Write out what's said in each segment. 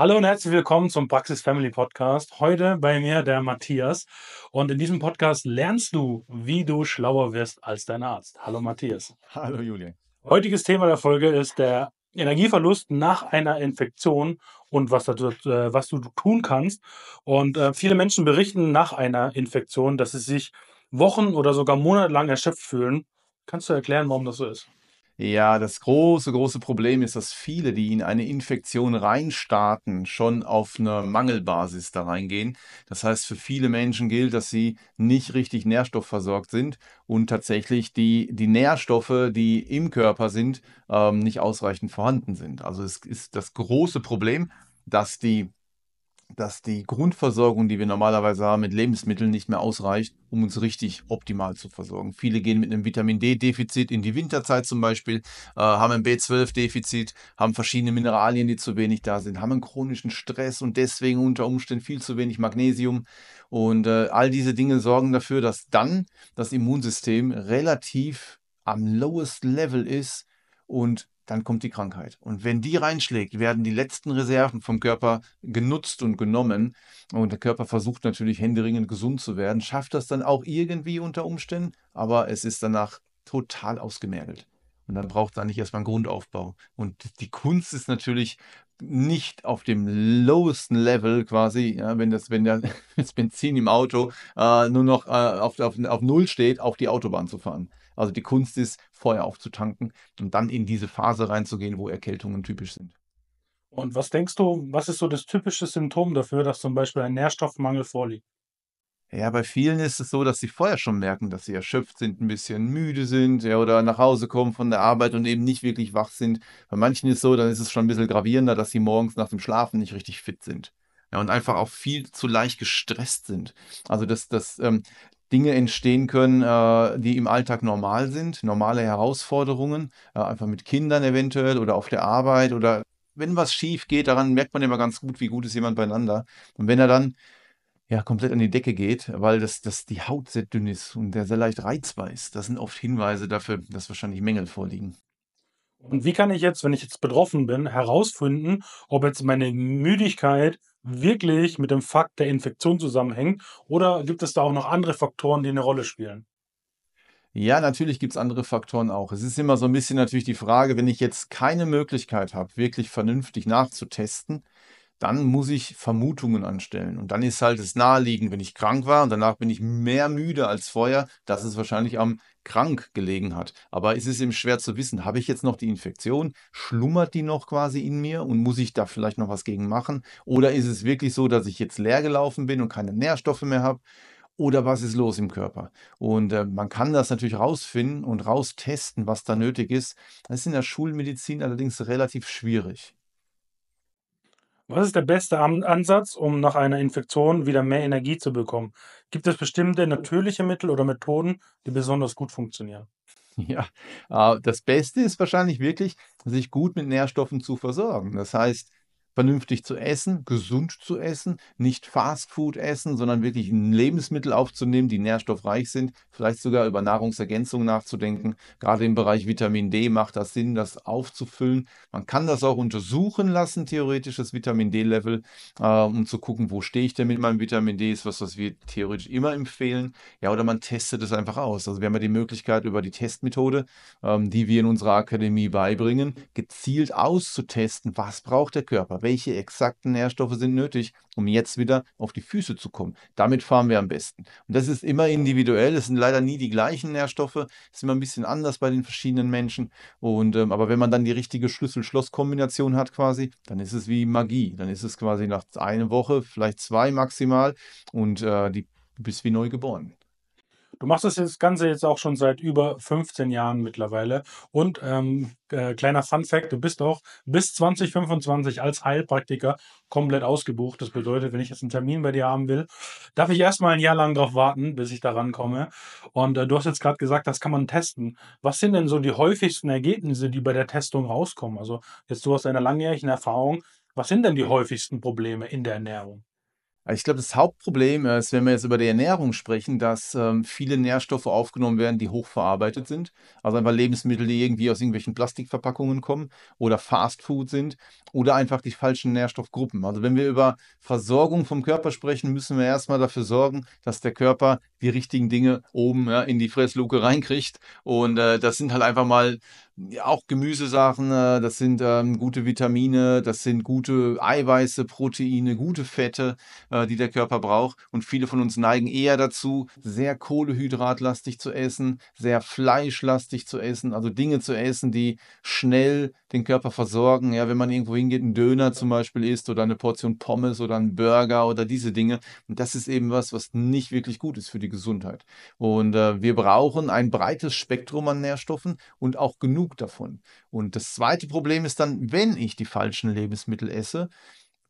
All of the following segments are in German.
Hallo und herzlich willkommen zum Praxis Family Podcast. Heute bei mir der Matthias. Und in diesem Podcast lernst du, wie du schlauer wirst als dein Arzt. Hallo Matthias. Hallo Julian. Heutiges Thema der Folge ist der Energieverlust nach einer Infektion und was, dazu, äh, was du tun kannst. Und äh, viele Menschen berichten nach einer Infektion, dass sie sich Wochen oder sogar monatelang erschöpft fühlen. Kannst du erklären, warum das so ist? Ja, das große, große Problem ist, dass viele, die in eine Infektion reinstarten, schon auf einer Mangelbasis da reingehen. Das heißt, für viele Menschen gilt, dass sie nicht richtig nährstoffversorgt sind und tatsächlich die, die Nährstoffe, die im Körper sind, ähm, nicht ausreichend vorhanden sind. Also es ist das große Problem, dass die dass die Grundversorgung, die wir normalerweise haben mit Lebensmitteln, nicht mehr ausreicht, um uns richtig optimal zu versorgen. Viele gehen mit einem Vitamin D-Defizit in die Winterzeit zum Beispiel, äh, haben ein B12-Defizit, haben verschiedene Mineralien, die zu wenig da sind, haben einen chronischen Stress und deswegen unter Umständen viel zu wenig Magnesium. Und äh, all diese Dinge sorgen dafür, dass dann das Immunsystem relativ am lowest Level ist und dann kommt die Krankheit. Und wenn die reinschlägt, werden die letzten Reserven vom Körper genutzt und genommen. Und der Körper versucht natürlich händeringend gesund zu werden, schafft das dann auch irgendwie unter Umständen, aber es ist danach total ausgemergelt. Und dann braucht es nicht erstmal einen Grundaufbau. Und die Kunst ist natürlich nicht auf dem lowesten Level quasi, ja, wenn, das, wenn das Benzin im Auto äh, nur noch äh, auf, auf, auf Null steht, auf die Autobahn zu fahren. Also die Kunst ist, vorher aufzutanken und dann in diese Phase reinzugehen, wo Erkältungen typisch sind. Und was denkst du, was ist so das typische Symptom dafür, dass zum Beispiel ein Nährstoffmangel vorliegt? Ja, bei vielen ist es so, dass sie vorher schon merken, dass sie erschöpft sind, ein bisschen müde sind, ja, oder nach Hause kommen von der Arbeit und eben nicht wirklich wach sind. Bei manchen ist es so, dann ist es schon ein bisschen gravierender, dass sie morgens nach dem Schlafen nicht richtig fit sind. Ja, und einfach auch viel zu leicht gestresst sind. Also das, das ähm, Dinge entstehen können, äh, die im Alltag normal sind, normale Herausforderungen, äh, einfach mit Kindern eventuell oder auf der Arbeit oder wenn was schief geht, daran merkt man immer ganz gut, wie gut ist jemand beieinander. Und wenn er dann ja komplett an die Decke geht, weil das, das die Haut sehr dünn ist und der sehr leicht reizbar ist, das sind oft Hinweise dafür, dass wahrscheinlich Mängel vorliegen. Und wie kann ich jetzt, wenn ich jetzt betroffen bin, herausfinden, ob jetzt meine Müdigkeit wirklich mit dem Fakt der Infektion zusammenhängt? Oder gibt es da auch noch andere Faktoren, die eine Rolle spielen? Ja, natürlich gibt es andere Faktoren auch. Es ist immer so ein bisschen natürlich die Frage, wenn ich jetzt keine Möglichkeit habe, wirklich vernünftig nachzutesten, dann muss ich Vermutungen anstellen. Und dann ist halt das naheliegend, wenn ich krank war und danach bin ich mehr müde als vorher, dass es wahrscheinlich am krank gelegen hat. Aber es ist eben schwer zu wissen, habe ich jetzt noch die Infektion? Schlummert die noch quasi in mir und muss ich da vielleicht noch was gegen machen? Oder ist es wirklich so, dass ich jetzt leer gelaufen bin und keine Nährstoffe mehr habe? Oder was ist los im Körper? Und äh, man kann das natürlich rausfinden und raustesten, was da nötig ist. Das ist in der Schulmedizin allerdings relativ schwierig. Was ist der beste Ansatz, um nach einer Infektion wieder mehr Energie zu bekommen? Gibt es bestimmte natürliche Mittel oder Methoden, die besonders gut funktionieren? Ja, äh, das Beste ist wahrscheinlich wirklich, sich gut mit Nährstoffen zu versorgen. Das heißt, vernünftig zu essen, gesund zu essen, nicht Fastfood essen, sondern wirklich Lebensmittel aufzunehmen, die nährstoffreich sind, vielleicht sogar über Nahrungsergänzung nachzudenken. Gerade im Bereich Vitamin D macht das Sinn, das aufzufüllen. Man kann das auch untersuchen lassen, theoretisches Vitamin D-Level, äh, um zu gucken, wo stehe ich denn mit meinem Vitamin D, ist was, was wir theoretisch immer empfehlen. Ja, oder man testet es einfach aus. Also wir haben ja die Möglichkeit über die Testmethode, ähm, die wir in unserer Akademie beibringen, gezielt auszutesten, was braucht der Körper welche exakten Nährstoffe sind nötig, um jetzt wieder auf die Füße zu kommen. Damit fahren wir am besten. Und das ist immer individuell. Es sind leider nie die gleichen Nährstoffe. Es ist immer ein bisschen anders bei den verschiedenen Menschen. Und, ähm, aber wenn man dann die richtige Schlüssel-Schloss-Kombination hat quasi, dann ist es wie Magie. Dann ist es quasi nach einer Woche, vielleicht zwei maximal. Und äh, die, du bist wie neu geboren. Du machst das Ganze jetzt auch schon seit über 15 Jahren mittlerweile. Und ähm, äh, kleiner Fun Fact, du bist auch bis 2025 als Heilpraktiker komplett ausgebucht. Das bedeutet, wenn ich jetzt einen Termin bei dir haben will, darf ich erstmal ein Jahr lang drauf warten, bis ich daran komme. Und äh, du hast jetzt gerade gesagt, das kann man testen. Was sind denn so die häufigsten Ergebnisse, die bei der Testung rauskommen? Also jetzt du aus deiner langjährigen Erfahrung, was sind denn die häufigsten Probleme in der Ernährung? Also, ich glaube, das Hauptproblem äh, ist, wenn wir jetzt über die Ernährung sprechen, dass ähm, viele Nährstoffe aufgenommen werden, die hochverarbeitet sind. Also einfach Lebensmittel, die irgendwie aus irgendwelchen Plastikverpackungen kommen oder Fastfood sind oder einfach die falschen Nährstoffgruppen. Also wenn wir über Versorgung vom Körper sprechen, müssen wir erstmal dafür sorgen, dass der Körper die richtigen Dinge oben ja, in die Fressluke reinkriegt. Und äh, das sind halt einfach mal auch Gemüsesachen, äh, das sind ähm, gute Vitamine, das sind gute Eiweiße, Proteine, gute Fette, äh, die der Körper braucht. Und viele von uns neigen eher dazu, sehr kohlehydratlastig zu essen, sehr fleischlastig zu essen, also Dinge zu essen, die schnell den Körper versorgen. Ja, wenn man irgendwo hingeht, einen Döner zum Beispiel isst oder eine Portion Pommes oder einen Burger oder diese Dinge. Und das ist eben was, was nicht wirklich gut ist für die Gesundheit. Und äh, wir brauchen ein breites Spektrum an Nährstoffen und auch genug genug davon. Und das zweite Problem ist dann, wenn ich die falschen Lebensmittel esse,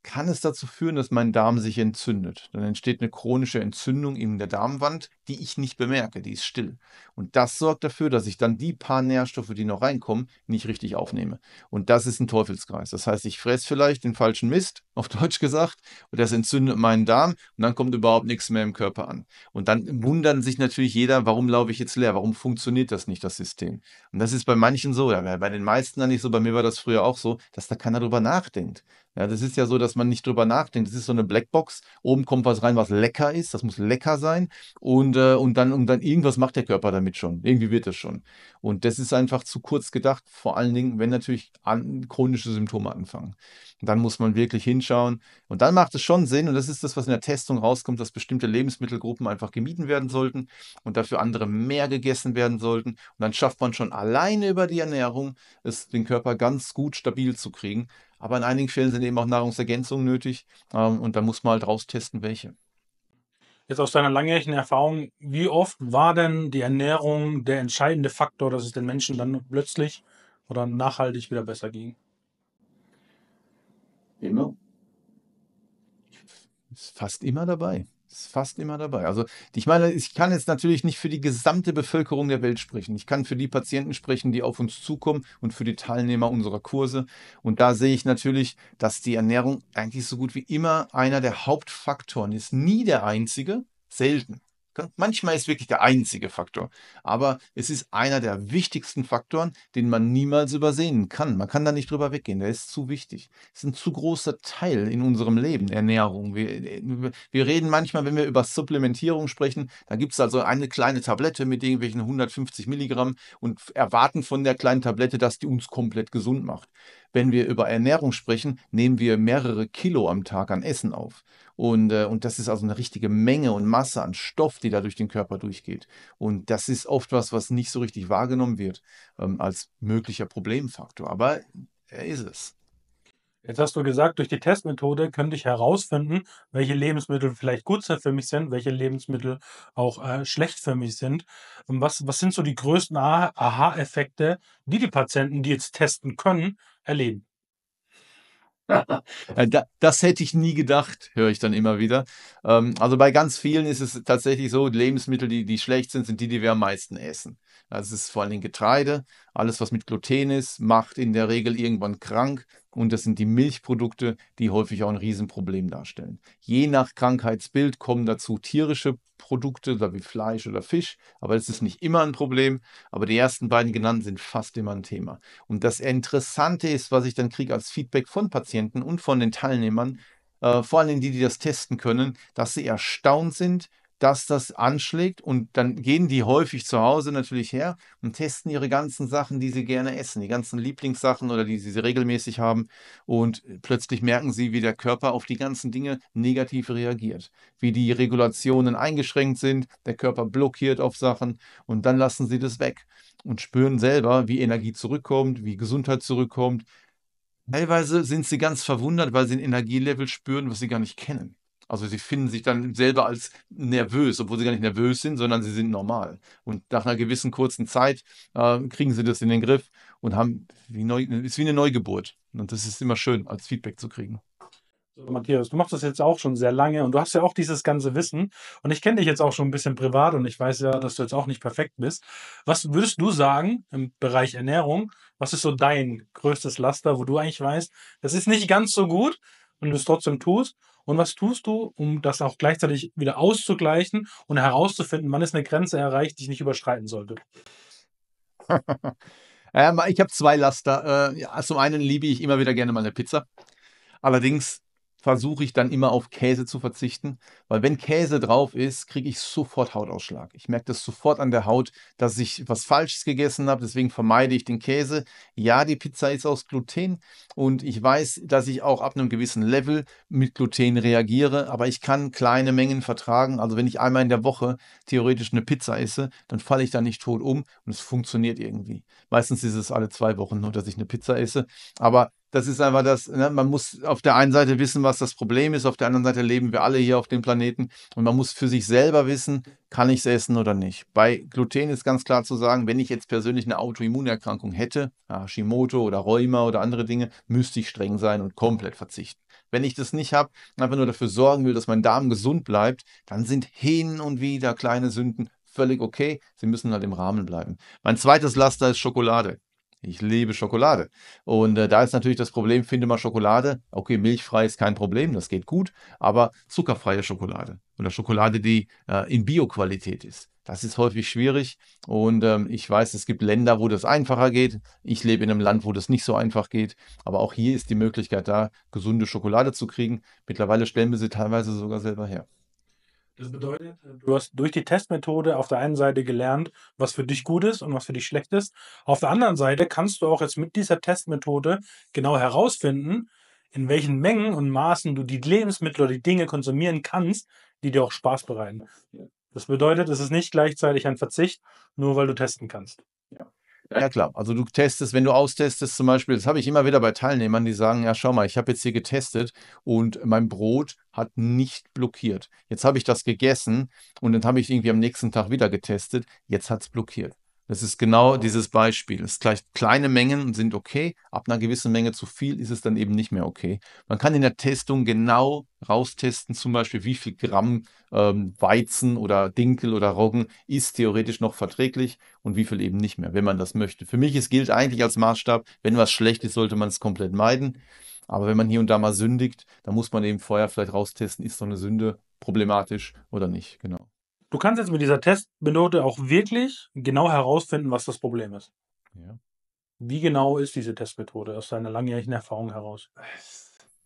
kann es dazu führen, dass mein Darm sich entzündet. Dann entsteht eine chronische Entzündung in der Darmwand, die ich nicht bemerke, die ist still. Und das sorgt dafür, dass ich dann die paar Nährstoffe, die noch reinkommen, nicht richtig aufnehme. Und das ist ein Teufelskreis. Das heißt, ich fresse vielleicht den falschen Mist, auf Deutsch gesagt, und das entzündet meinen Darm und dann kommt überhaupt nichts mehr im Körper an. Und dann wundern sich natürlich jeder, warum laufe ich jetzt leer? Warum funktioniert das nicht, das System? Und das ist bei manchen so, ja, bei den meisten dann nicht so, bei mir war das früher auch so, dass da keiner drüber nachdenkt. Ja, das ist ja so, dass man nicht drüber nachdenkt. Das ist so eine Blackbox. Oben kommt was rein, was lecker ist. Das muss lecker sein. Und, äh, und, dann, und dann irgendwas macht der Körper damit schon. Irgendwie wird das schon. Und das ist einfach zu kurz gedacht. Vor allen Dingen, wenn natürlich an, chronische Symptome anfangen. dann muss man wirklich hinschauen. Und dann macht es schon Sinn. Und das ist das, was in der Testung rauskommt, dass bestimmte Lebensmittelgruppen einfach gemieden werden sollten und dafür andere mehr gegessen werden sollten. Und dann schafft man schon alleine über die Ernährung, es den Körper ganz gut stabil zu kriegen. Aber in einigen Fällen sind eben auch Nahrungsergänzungen nötig ähm, und da muss man halt raustesten, welche. Jetzt aus deiner langjährigen Erfahrung, wie oft war denn die Ernährung der entscheidende Faktor, dass es den Menschen dann plötzlich oder nachhaltig wieder besser ging? Immer. Ist fast immer dabei. Ist fast immer dabei. Also ich meine, ich kann jetzt natürlich nicht für die gesamte Bevölkerung der Welt sprechen. Ich kann für die Patienten sprechen, die auf uns zukommen und für die Teilnehmer unserer Kurse. Und da sehe ich natürlich, dass die Ernährung eigentlich so gut wie immer einer der Hauptfaktoren ist. Nie der einzige, selten. Manchmal ist wirklich der einzige Faktor, aber es ist einer der wichtigsten Faktoren, den man niemals übersehen kann. Man kann da nicht drüber weggehen, der ist zu wichtig. Es ist ein zu großer Teil in unserem Leben, Ernährung. Wir, äh, wir reden manchmal, wenn wir über Supplementierung sprechen, da gibt es also eine kleine Tablette mit irgendwelchen 150 Milligramm und erwarten von der kleinen Tablette, dass die uns komplett gesund macht wenn wir über Ernährung sprechen, nehmen wir mehrere Kilo am Tag an Essen auf. Und, äh, und das ist also eine richtige Menge und Masse an Stoff, die da durch den Körper durchgeht. Und das ist oft was, was nicht so richtig wahrgenommen wird ähm, als möglicher Problemfaktor. Aber er ist es. Jetzt hast du gesagt, durch die Testmethode könnte ich herausfinden, welche Lebensmittel vielleicht gut für mich sind, welche Lebensmittel auch äh, schlecht für mich sind. was, was sind so die größten Aha-Effekte, die die Patienten, die jetzt testen können, erleben. Äh, das hätte ich nie gedacht, höre ich dann immer wieder. Ähm, also bei ganz vielen ist es tatsächlich so, Lebensmittel, die, die schlecht sind, sind die, die wir am meisten essen. Also es ist vor allem Getreide. Alles, was mit Gluten ist, macht in der Regel irgendwann krank. Und das sind die Milchprodukte, die häufig auch ein Riesenproblem darstellen. Je nach Krankheitsbild kommen dazu tierische Produkte, wie Fleisch oder Fisch. Aber das ist nicht immer ein Problem. Aber die ersten beiden genannten sind fast immer ein Thema. Und das Interessante ist, was ich dann kriege als Feedback von Patienten und von den Teilnehmern, äh, vor allem die, die das testen können, dass sie erstaunt sind, dass das anschlägt und dann gehen die häufig zu Hause natürlich her und testen ihre ganzen Sachen, die sie gerne essen, die ganzen Lieblingssachen oder die sie regelmäßig haben und plötzlich merken sie, wie der Körper auf die ganzen Dinge negativ reagiert, wie die Regulationen eingeschränkt sind, der Körper blockiert auf Sachen und dann lassen sie das weg und spüren selber, wie Energie zurückkommt, wie Gesundheit zurückkommt. Teilweise sind sie ganz verwundert, weil sie ein Energielevel spüren, was sie gar nicht kennen. Also sie finden sich dann selber als nervös, obwohl sie gar nicht nervös sind, sondern sie sind normal. Und nach einer gewissen kurzen Zeit äh, kriegen sie das in den Griff und haben wie neu, ist wie eine Neugeburt. Und das ist immer schön, als Feedback zu kriegen. Matthias, du machst das jetzt auch schon sehr lange und du hast ja auch dieses ganze Wissen. Und ich kenne dich jetzt auch schon ein bisschen privat und ich weiß ja, dass du jetzt auch nicht perfekt bist. Was würdest du sagen im Bereich Ernährung? Was ist so dein größtes Laster, wo du eigentlich weißt, das ist nicht ganz so gut, und du es trotzdem tust? Und was tust du, um das auch gleichzeitig wieder auszugleichen und herauszufinden, wann ist eine Grenze erreicht, die ich nicht überschreiten sollte? ähm, ich habe zwei Laster. Äh, ja, zum einen liebe ich immer wieder gerne meine Pizza. Allerdings versuche ich dann immer auf Käse zu verzichten, weil wenn Käse drauf ist, kriege ich sofort Hautausschlag. Ich merke das sofort an der Haut, dass ich was Falsches gegessen habe, deswegen vermeide ich den Käse. Ja, die Pizza ist aus Gluten und ich weiß, dass ich auch ab einem gewissen Level mit Gluten reagiere, aber ich kann kleine Mengen vertragen. Also wenn ich einmal in der Woche theoretisch eine Pizza esse, dann falle ich da nicht tot um und es funktioniert irgendwie. Meistens ist es alle zwei Wochen nur, dass ich eine Pizza esse, aber das ist einfach das, ne? man muss auf der einen Seite wissen, was das Problem ist, auf der anderen Seite leben wir alle hier auf dem Planeten und man muss für sich selber wissen, kann ich es essen oder nicht. Bei Gluten ist ganz klar zu sagen, wenn ich jetzt persönlich eine Autoimmunerkrankung hätte, Hashimoto oder Rheuma oder andere Dinge, müsste ich streng sein und komplett verzichten. Wenn ich das nicht habe, und einfach nur dafür sorgen will, dass mein Darm gesund bleibt, dann sind hin und wieder kleine Sünden völlig okay. Sie müssen halt im Rahmen bleiben. Mein zweites Laster ist Schokolade. Ich liebe Schokolade. Und äh, da ist natürlich das Problem, finde mal Schokolade. Okay, milchfrei ist kein Problem, das geht gut, aber zuckerfreie Schokolade oder Schokolade, die äh, in Bioqualität ist. Das ist häufig schwierig und ähm, ich weiß, es gibt Länder, wo das einfacher geht. Ich lebe in einem Land, wo das nicht so einfach geht. Aber auch hier ist die Möglichkeit da, gesunde Schokolade zu kriegen. Mittlerweile stellen wir sie teilweise sogar selber her. Das bedeutet, du hast durch die Testmethode auf der einen Seite gelernt, was für dich gut ist und was für dich schlecht ist. Auf der anderen Seite kannst du auch jetzt mit dieser Testmethode genau herausfinden, in welchen Mengen und Maßen du die Lebensmittel oder die Dinge konsumieren kannst, die dir auch Spaß bereiten. Das bedeutet, es ist nicht gleichzeitig ein Verzicht, nur weil du testen kannst. Ja. Ja klar, also du testest, wenn du austestest zum Beispiel, das habe ich immer wieder bei Teilnehmern, die sagen, ja schau mal, ich habe jetzt hier getestet und mein Brot hat nicht blockiert. Jetzt habe ich das gegessen und dann habe ich irgendwie am nächsten Tag wieder getestet, jetzt hat es blockiert. Das ist genau dieses Beispiel. Es gleicht kleine Mengen sind okay, ab einer gewissen Menge zu viel ist es dann eben nicht mehr okay. Man kann in der Testung genau raustesten, zum Beispiel wie viel Gramm ähm, Weizen oder Dinkel oder Roggen ist theoretisch noch verträglich und wie viel eben nicht mehr, wenn man das möchte. Für mich es gilt eigentlich als Maßstab, wenn was schlecht ist, sollte man es komplett meiden. Aber wenn man hier und da mal sündigt, dann muss man eben vorher vielleicht raustesten, ist so eine Sünde problematisch oder nicht. Genau. Du kannst jetzt mit dieser Testmethode auch wirklich genau herausfinden, was das Problem ist. Ja. Wie genau ist diese Testmethode aus deiner langjährigen Erfahrung heraus?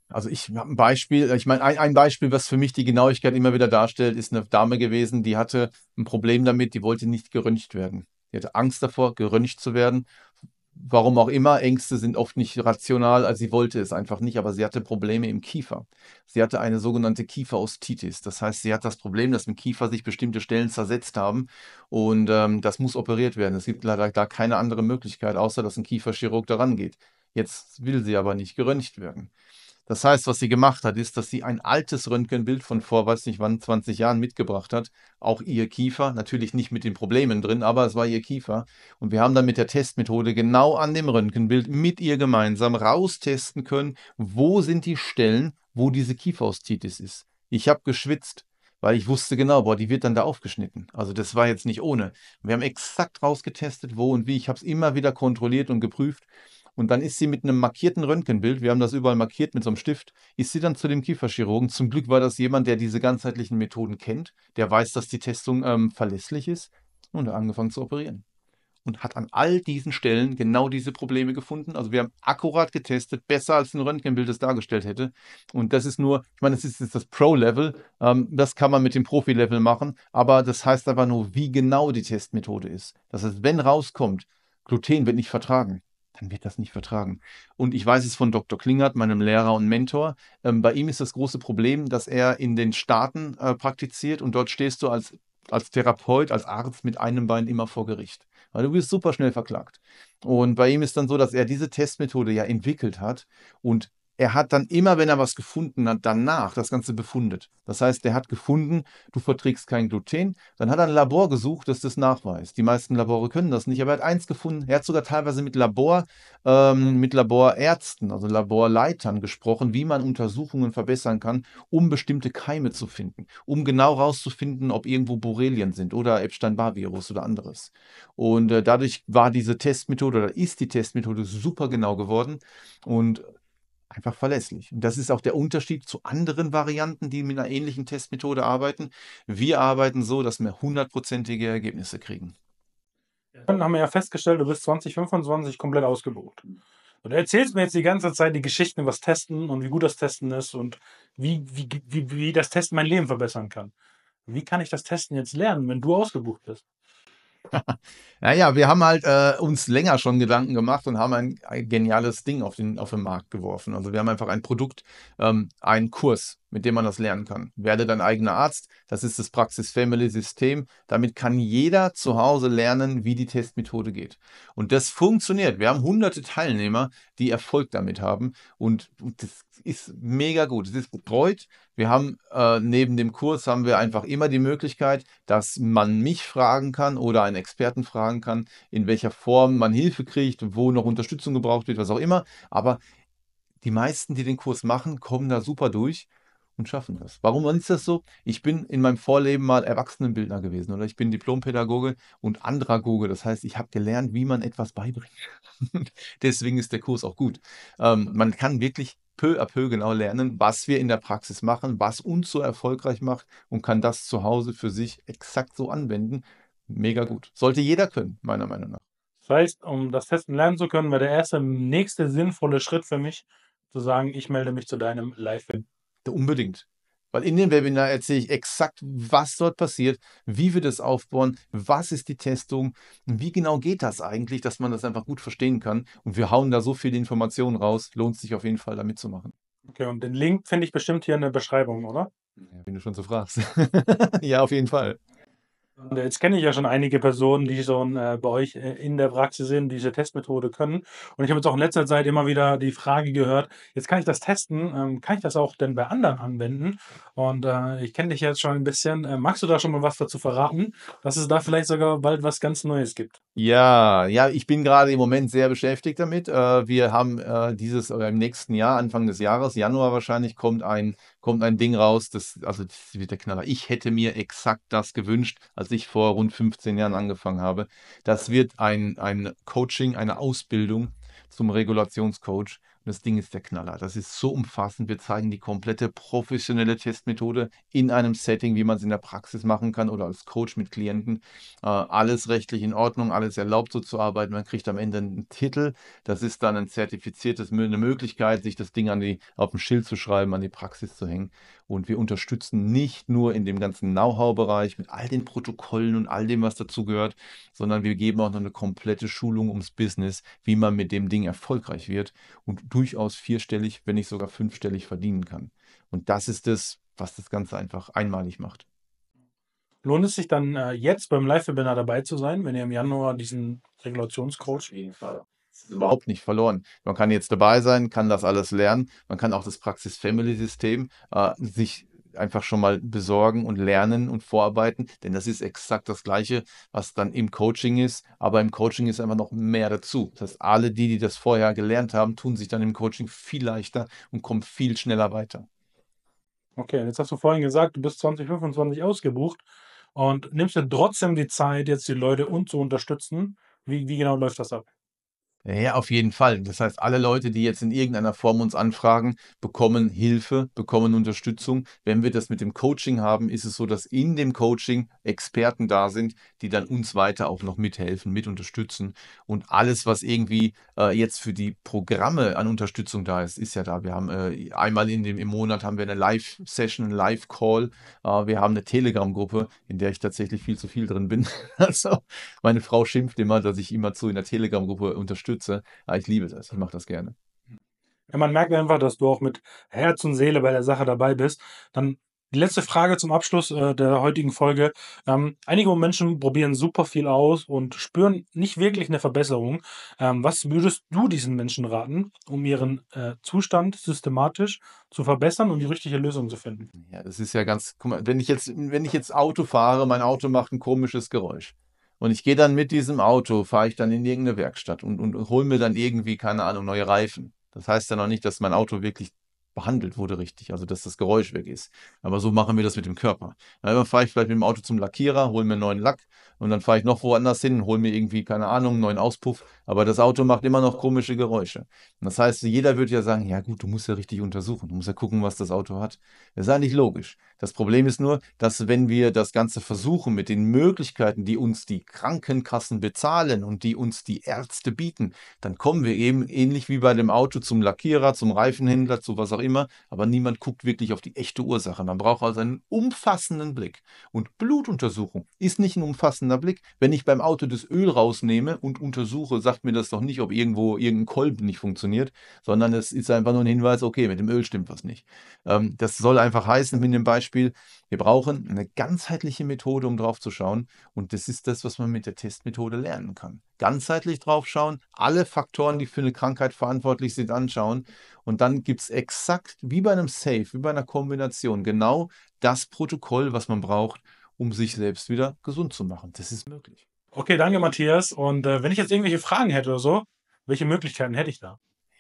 Also ich habe ein Beispiel, ich meine, ein, ein, Beispiel, was für mich die Genauigkeit immer wieder darstellt, ist eine Dame gewesen, die hatte ein Problem damit, die wollte nicht geröntgt werden. Die hatte Angst davor, geröntgt zu werden warum auch immer, Ängste sind oft nicht rational, also sie wollte es einfach nicht, aber sie hatte Probleme im Kiefer. Sie hatte eine sogenannte Kieferostitis. Das heißt, sie hat das Problem, dass im Kiefer sich bestimmte Stellen zersetzt haben und ähm, das muss operiert werden. Es gibt leider da keine andere Möglichkeit, außer dass ein Kieferchirurg daran geht. Jetzt will sie aber nicht geröntgt werden. Das heißt, was sie gemacht hat, ist, dass sie ein altes Röntgenbild von vor, weiß nicht wann, 20 Jahren mitgebracht hat. Auch ihr Kiefer, natürlich nicht mit den Problemen drin, aber es war ihr Kiefer. Und wir haben dann mit der Testmethode genau an dem Röntgenbild mit ihr gemeinsam raustesten können, wo sind die Stellen, wo diese Kieferostitis ist. Ich habe geschwitzt, weil ich wusste genau, boah, die wird dann da aufgeschnitten. Also das war jetzt nicht ohne. Wir haben exakt rausgetestet, wo und wie. Ich habe es immer wieder kontrolliert und geprüft. Und dann ist sie mit einem markierten Röntgenbild, wir haben das überall markiert mit so einem Stift, ist sie dann zu dem Kieferchirurgen. Zum Glück war das jemand, der diese ganzheitlichen Methoden kennt, der weiß, dass die Testung ähm, verlässlich ist und hat angefangen zu operieren. Und hat an all diesen Stellen genau diese Probleme gefunden. Also wir haben akkurat getestet, besser als ein Röntgenbild es dargestellt hätte. Und das ist nur, ich meine, das ist jetzt das Pro-Level, ähm, das kann man mit dem Profi-Level machen, aber das heißt einfach nur, wie genau die Testmethode ist. Das heißt, wenn rauskommt, Gluten wird nicht vertragen dann wird das nicht vertragen. Und ich weiß es von Dr. Klingert, meinem Lehrer und Mentor. Ähm, bei ihm ist das große Problem, dass er in den Staaten äh, praktiziert und dort stehst du als, als Therapeut, als Arzt mit einem Bein immer vor Gericht. Weil du wirst super schnell verklagt. Und bei ihm ist dann so, dass er diese Testmethode ja entwickelt hat und er hat dann immer, wenn er was gefunden hat, danach das Ganze befundet. Das heißt, er hat gefunden, du verträgst kein Gluten. Dann hat er ein Labor gesucht, das das nachweist. Die meisten Labore können das nicht, aber er hat eins gefunden. Er hat sogar teilweise mit Labor, ähm, mit Laborärzten, also Laborleitern gesprochen, wie man Untersuchungen verbessern kann, um bestimmte Keime zu finden, um genau rauszufinden, ob irgendwo Borrelien sind oder Epstein-Barr-Virus oder anderes. Und äh, dadurch war diese Testmethode oder ist die Testmethode super genau geworden und einfach verlässlich. Und das ist auch der Unterschied zu anderen Varianten, die mit einer ähnlichen Testmethode arbeiten. Wir arbeiten so, dass wir hundertprozentige Ergebnisse kriegen. Dann haben wir ja festgestellt, du bist 2025 komplett ausgebucht. Mhm. Und du erzählst mir jetzt die ganze Zeit die Geschichten über das Testen und wie gut das Testen ist und wie, wie, wie, wie das Testen mein Leben verbessern kann. Wie kann ich das Testen jetzt lernen, wenn du ausgebucht bist? naja, wir haben halt äh, uns länger schon Gedanken gemacht und haben ein, ein, geniales Ding auf den, auf den Markt geworfen. Also wir haben einfach ein Produkt, ähm, einen Kurs mit dem man das lernen kann. Werde dein eigener Arzt. Das ist das Praxis Family System. Damit kann jeder zu Hause lernen, wie die Testmethode geht. Und das funktioniert. Wir haben hunderte Teilnehmer, die Erfolg damit haben. Und das ist mega gut. Es ist betreut. Wir haben äh, neben dem Kurs haben wir einfach immer die Möglichkeit, dass man mich fragen kann oder einen Experten fragen kann, in welcher Form man Hilfe kriegt, wo noch Unterstützung gebraucht wird, was auch immer. Aber die meisten, die den Kurs machen, kommen da super durch und schaffen das. Warum ist das so? Ich bin in meinem Vorleben mal Erwachsenenbildner gewesen oder ich bin Diplompädagoge und Andragoge. Das heißt, ich habe gelernt, wie man etwas beibringt. Deswegen ist der Kurs auch gut. Ähm, man kann wirklich peu à peu genau lernen, was wir in der Praxis machen, was uns so erfolgreich macht und kann das zu Hause für sich exakt so anwenden. Mega gut. Sollte jeder können, meiner Meinung nach. Das heißt, um das Testen lernen zu können, wäre der erste nächste sinnvolle Schritt für mich, zu sagen, ich melde mich zu deinem Live-Film da unbedingt. Weil in dem Webinar erzähle ich exakt, was dort passiert, wie wir das aufbauen, was ist die Testung, wie genau geht das eigentlich, dass man das einfach gut verstehen kann. Und wir hauen da so viele Informationen raus, lohnt sich auf jeden Fall da mitzumachen. Okay, und den Link finde ich bestimmt hier in der Beschreibung, oder? Ja, wenn du schon so fragst. ja, auf jeden Fall. Und jetzt kenne ich ja schon einige Personen, die schon äh, bei euch äh, in der Praxis sind, diese Testmethode können. Und ich habe jetzt auch in letzter Zeit immer wieder die Frage gehört, jetzt kann ich das testen, ähm, kann ich das auch denn bei anderen anwenden? Und äh, ich kenne dich jetzt schon ein bisschen. Äh, magst du da schon mal was dazu verraten, dass es da vielleicht sogar bald was ganz Neues gibt? Ja, ja, ich bin gerade im Moment sehr beschäftigt damit. Äh, wir haben äh, dieses oder im nächsten Jahr, Anfang des Jahres, Januar wahrscheinlich, kommt ein kommt ein Ding raus, das, also das wird der Knaller. Ich hätte mir exakt das gewünscht, als ich vor rund 15 Jahren angefangen habe. Das wird ein, ein Coaching, eine Ausbildung zum Regulationscoach. Und das Ding ist der Knaller. Das ist so umfassend. Wir zeigen die komplette professionelle Testmethode in einem Setting, wie man es in der Praxis machen kann oder als Coach mit Klienten. Äh, alles rechtlich in Ordnung, alles erlaubt, so zu arbeiten. Man kriegt am Ende einen Titel. Das ist dann ein zertifiziertes, eine Möglichkeit, sich das Ding an die, auf dem Schild zu schreiben, an die Praxis zu hängen. Und wir unterstützen nicht nur in dem ganzen Know-how-Bereich mit all den Protokollen und all dem, was dazu gehört, sondern wir geben auch noch eine komplette Schulung ums Business, wie man mit dem Ding erfolgreich wird und durchaus vierstellig, wenn nicht sogar fünfstellig verdienen kann. Und das ist es, was das Ganze einfach einmalig macht. Lohnt es sich dann äh, jetzt beim Live-Webinar dabei zu sein, wenn ihr im Januar diesen Regulationscoach ist überhaupt nicht verloren. Man kann jetzt dabei sein, kann das alles lernen. Man kann auch das Praxis-Family-System äh, sich einfach schon mal besorgen und lernen und vorarbeiten, denn das ist exakt das Gleiche, was dann im Coaching ist, aber im Coaching ist einfach noch mehr dazu. Das heißt, alle die, die das vorher gelernt haben, tun sich dann im Coaching viel leichter und kommen viel schneller weiter. Okay, jetzt hast du vorhin gesagt, du bist 2025 ausgebucht und nimmst dir trotzdem die Zeit, jetzt die Leute und zu unterstützen. Wie, wie genau läuft das ab? Ja, auf jeden Fall. Das heißt, alle Leute, die jetzt in irgendeiner Form uns anfragen, bekommen Hilfe, bekommen Unterstützung. Wenn wir das mit dem Coaching haben, ist es so, dass in dem Coaching Experten da sind, die dann uns weiter auch noch mithelfen, mit unterstützen. Und alles, was irgendwie äh, jetzt für die Programme an Unterstützung da ist, ist ja da. Wir haben äh, einmal in dem, im Monat haben wir eine Live-Session, einen Live-Call. Äh, wir haben eine Telegram-Gruppe, in der ich tatsächlich viel zu viel drin bin. also meine Frau schimpft immer, dass ich immer zu in der Telegram-Gruppe unterstütze unterstütze. Aber ah, ich liebe das, ich mache das gerne. Ja, man merkt einfach, dass du auch mit Herz und Seele bei der Sache dabei bist. Dann die letzte Frage zum Abschluss äh, der heutigen Folge. Ähm, einige Menschen probieren super viel aus und spüren nicht wirklich eine Verbesserung. Ähm, was würdest du diesen Menschen raten, um ihren äh, Zustand systematisch zu verbessern und die richtige Lösung zu finden? Ja, das ist ja ganz, guck mal, wenn ich jetzt, wenn ich jetzt Auto fahre, mein Auto macht ein komisches Geräusch und ich gehe dann mit diesem Auto, fahre ich dann in irgendeine Werkstatt und, und, und hole mir dann irgendwie, keine Ahnung, neue Reifen. Das heißt ja noch nicht, dass mein Auto wirklich behandelt wurde richtig, also dass das Geräusch weg ist. Aber so machen wir das mit dem Körper. Dann fahre ich vielleicht mit dem Auto zum Lackierer, hole mir neuen Lack und dann fahre ich noch woanders hin, hole mir irgendwie, keine Ahnung, neuen Auspuff. Aber das Auto macht immer noch komische Geräusche. Und das heißt, jeder würde ja sagen, ja gut, du musst ja richtig untersuchen, du musst ja gucken, was das Auto hat. Das ist eigentlich logisch. Das Problem ist nur, dass wenn wir das Ganze versuchen mit den Möglichkeiten, die uns die Krankenkassen bezahlen und die uns die Ärzte bieten, dann kommen wir eben ähnlich wie bei dem Auto zum Lackierer, zum Reifenhändler, zu was auch immer, aber niemand guckt wirklich auf die echte Ursache. Man braucht also einen umfassenden Blick. Und Blutuntersuchung ist nicht ein umfassender Blick. Wenn ich beim Auto das Öl rausnehme und untersuche, sagt mir das doch nicht, ob irgendwo irgendein Kolben nicht funktioniert, sondern es ist einfach nur ein Hinweis, okay, mit dem Öl stimmt was nicht. Ähm, das soll einfach heißen, mit dem Beispiel, Beispiel, wir brauchen eine ganzheitliche Methode, um drauf zu schauen. Und das ist das, was man mit der Testmethode lernen kann. Ganzheitlich drauf schauen, alle Faktoren, die für eine Krankheit verantwortlich sind, anschauen. Und dann gibt es exakt wie bei einem Safe, wie bei einer Kombination, genau das Protokoll, was man braucht, um sich selbst wieder gesund zu machen. Das ist möglich. Okay, danke Matthias. Und äh, wenn ich jetzt irgendwelche Fragen hätte oder so, welche Möglichkeiten hätte ich da?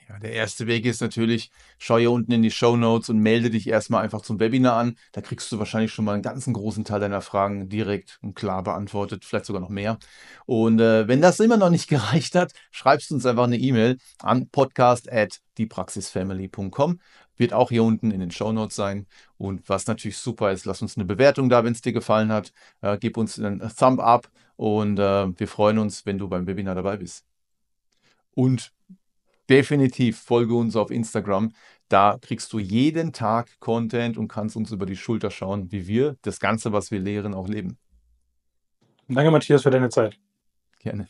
Ja, der erste Weg ist natürlich, schau hier unten in die Show Notes und melde dich erstmal einfach zum Webinar an. Da kriegst du wahrscheinlich schon mal einen ganzen großen Teil deiner Fragen direkt und klar beantwortet, vielleicht sogar noch mehr. Und äh, wenn das immer noch nicht gereicht hat, schreibst du uns einfach eine E-Mail an podcast@diepraxisfamily.com. Wird auch hier unten in den Show Notes sein. Und was natürlich super ist, lass uns eine Bewertung da, wenn es dir gefallen hat. Äh, gib uns einen Thumb up und äh, wir freuen uns, wenn du beim Webinar dabei bist. Und definitiv folge uns auf Instagram. Da kriegst du jeden Tag Content und kannst uns über die Schulter schauen, wie wir das Ganze, was wir lehren, auch leben. Danke, Matthias, für deine Zeit. Gerne.